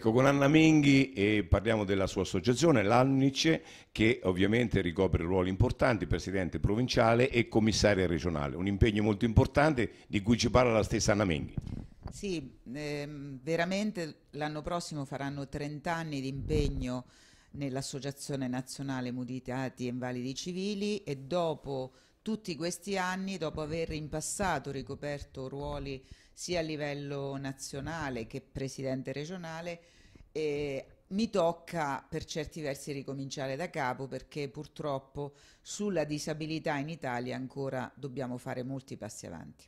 Ecco, con Anna Menghi eh, parliamo della sua associazione, l'Annice, che ovviamente ricopre ruoli importanti, presidente provinciale e commissaria regionale, un impegno molto importante di cui ci parla la stessa Anna Menghi. Sì, ehm, veramente l'anno prossimo faranno 30 anni di impegno nell'Associazione Nazionale Muditati e Invalidi Civili e dopo tutti questi anni, dopo aver in passato ricoperto ruoli sia a livello nazionale che presidente regionale, e mi tocca per certi versi ricominciare da capo perché purtroppo sulla disabilità in Italia ancora dobbiamo fare molti passi avanti.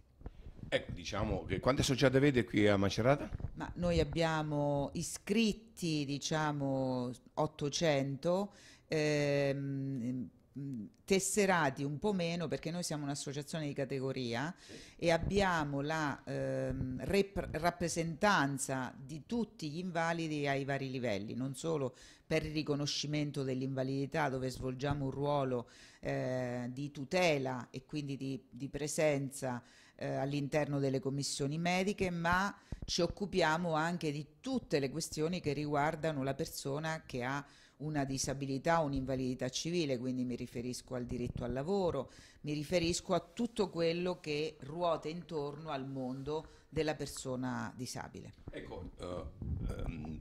Ecco, diciamo quante associate avete qui a Macerata? Ma noi abbiamo iscritti, diciamo, 800, ehm, mh, tesserati un po' meno perché noi siamo un'associazione di categoria sì. e abbiamo la ehm, rep- rappresentanza di tutti gli invalidi ai vari livelli, non solo per il riconoscimento dell'invalidità dove svolgiamo un ruolo eh, di tutela e quindi di, di presenza eh, all'interno delle commissioni mediche, ma ci occupiamo anche di tutte le questioni che riguardano la persona che ha una disabilità, o un'invalidità civile, quindi mi riferisco al diritto al lavoro, mi riferisco a tutto quello che ruota intorno al mondo della persona disabile. Ecco, uh, um,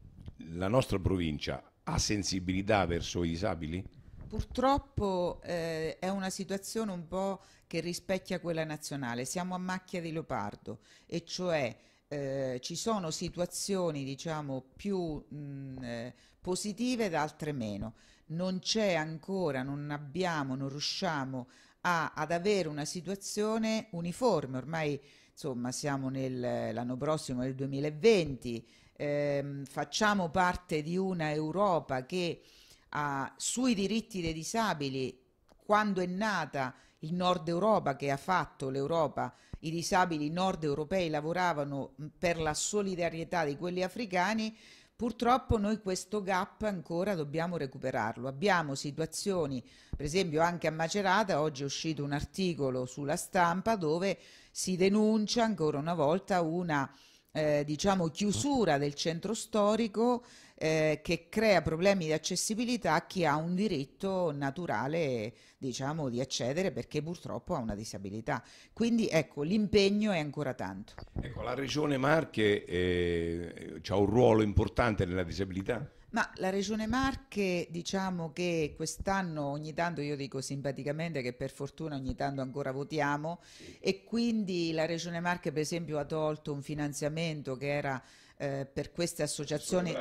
la nostra provincia ha sensibilità verso i disabili? Purtroppo eh, è una situazione un po' che rispecchia quella nazionale, siamo a macchia di leopardo e cioè eh, ci sono situazioni diciamo più mh, eh, positive ed altre meno. Non c'è ancora, non abbiamo, non riusciamo a, ad avere una situazione uniforme. Ormai insomma siamo nell'anno prossimo, nel 2020, ehm, facciamo parte di una Europa che ha, sui diritti dei disabili, quando è nata, il nord Europa che ha fatto l'Europa, i disabili nord europei lavoravano per la solidarietà di quelli africani, Purtroppo noi questo gap ancora dobbiamo recuperarlo. Abbiamo situazioni, per esempio anche a Macerata, oggi è uscito un articolo sulla stampa dove si denuncia ancora una volta una eh, diciamo, chiusura del centro storico eh, che crea problemi di accessibilità a chi ha un diritto naturale diciamo, di accedere perché purtroppo ha una disabilità. Quindi ecco, l'impegno è ancora tanto. Ecco, la Regione Marche eh, ha un ruolo importante nella disabilità? Ma la Regione Marche, diciamo che quest'anno ogni tanto, io dico simpaticamente che per fortuna ogni tanto ancora votiamo e quindi la Regione Marche per esempio ha tolto un finanziamento che era eh, per queste associazioni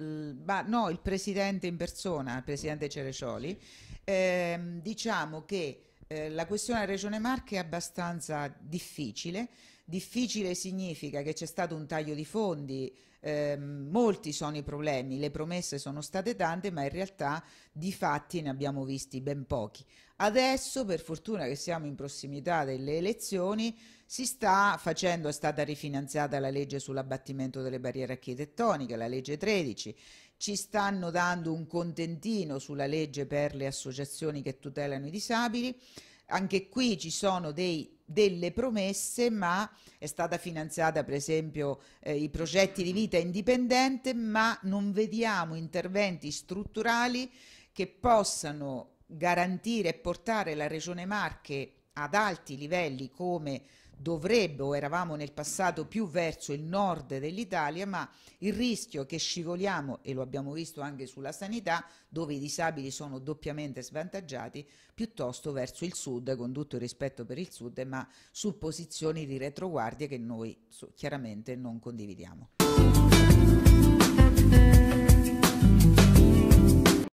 ma no, il presidente in persona, il presidente Cerescioli, ehm, diciamo che eh, la questione della Regione Marche è abbastanza difficile Difficile significa che c'è stato un taglio di fondi, eh, molti sono i problemi, le promesse sono state tante, ma in realtà di fatti ne abbiamo visti ben pochi. Adesso, per fortuna che siamo in prossimità delle elezioni, si sta facendo, è stata rifinanziata la legge sull'abbattimento delle barriere architettoniche, la legge 13, ci stanno dando un contentino sulla legge per le associazioni che tutelano i disabili, anche qui ci sono dei delle promesse, ma è stata finanziata per esempio eh, i progetti di vita indipendente, ma non vediamo interventi strutturali che possano garantire e portare la Regione Marche ad alti livelli come dovrebbe o eravamo nel passato più verso il nord dell'Italia, ma il rischio che scivoliamo, e lo abbiamo visto anche sulla sanità, dove i disabili sono doppiamente svantaggiati, piuttosto verso il sud, con tutto il rispetto per il sud, ma su posizioni di retroguardia che noi chiaramente non condividiamo.